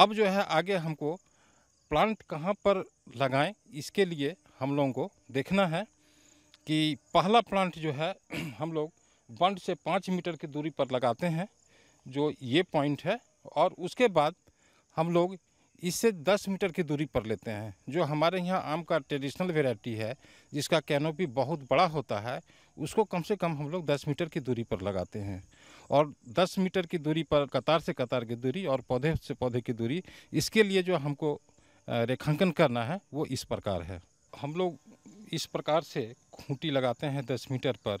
अब जो है आगे हमको प्लांट कहाँ पर लगाएं इसके लिए हम लोगों को देखना है कि पहला प्लांट जो है हम लोग बंड से पाँच मीटर की दूरी पर लगाते हैं जो ये पॉइंट है और उसके बाद हम लोग इससे दस मीटर की दूरी पर लेते हैं जो हमारे यहाँ आम का ट्रेडिशनल वेराइटी है जिसका कैनोपी बहुत बड़ा होता है उसको कम से कम हम लोग दस मीटर की दूरी पर लगाते हैं और 10 मीटर की दूरी पर कतार से कतार की दूरी और पौधे से पौधे की दूरी इसके लिए जो हमको रेखांकन करना है वो इस प्रकार है हम लोग इस प्रकार से खूंटी लगाते हैं दस मीटर पर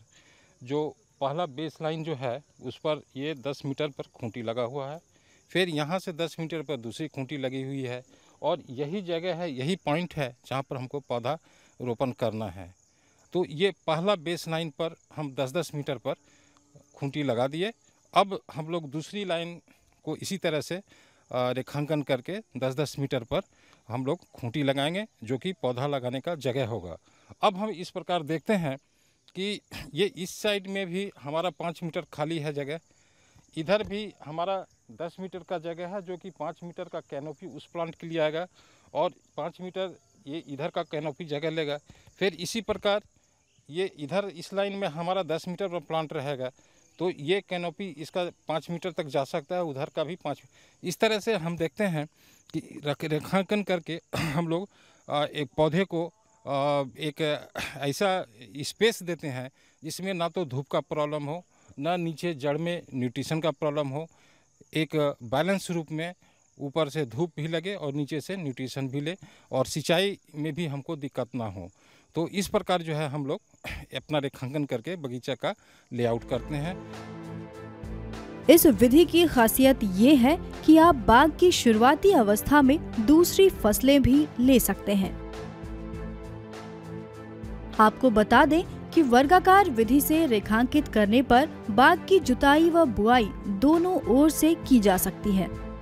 जो पहला बेस लाइन जो है उस पर ये दस मीटर पर खूंटी लगा हुआ है फिर यहाँ से दस मीटर पर दूसरी खूंटी लगी हुई है और यही जगह है यही पॉइंट है जहाँ पर हमको पौधा रोपण करना है तो ये पहला बेस लाइन पर हम 10-10 मीटर पर खूंटी लगा दिए अब हम लोग दूसरी लाइन को इसी तरह से रेखांकन करके 10-10 मीटर पर हम लोग खूंटी लगाएंगे जो कि पौधा लगाने का जगह होगा अब हम इस प्रकार देखते हैं कि ये इस साइड में भी हमारा पाँच मीटर खाली है जगह इधर भी हमारा दस मीटर का जगह है जो कि पाँच मीटर का कैनोपी उस प्लांट के लिए आएगा और पाँच मीटर ये इधर का कैनोपी जगह लेगा फिर इसी प्रकार ये इधर इस लाइन में हमारा दस मीटर पर प्लांट रहेगा तो ये कैनोपी इसका पाँच मीटर तक जा सकता है उधर का भी पाँच इस तरह से हम देखते हैं कि रेखांकन करके हम लोग एक पौधे को एक ऐसा स्पेस देते हैं जिसमें ना तो धूप का प्रॉब्लम हो ना नीचे जड़ में न्यूट्रिशन का प्रॉब्लम हो एक बैलेंस रूप में ऊपर से धूप भी लगे और नीचे से न्यूट्रिशन भी ले और सिंचाई में भी हमको दिक्कत ना हो तो इस प्रकार जो है हम लोग अपना रेखांकन करके बगीचा का लेआउट करते हैं इस विधि की खासियत ये है कि आप बाग की शुरुआती अवस्था में दूसरी फसलें भी ले सकते हैं आपको बता दें कि वर्गाकार विधि से रेखांकित करने पर बाग की जुताई व बुआई दोनों ओर से की जा सकती है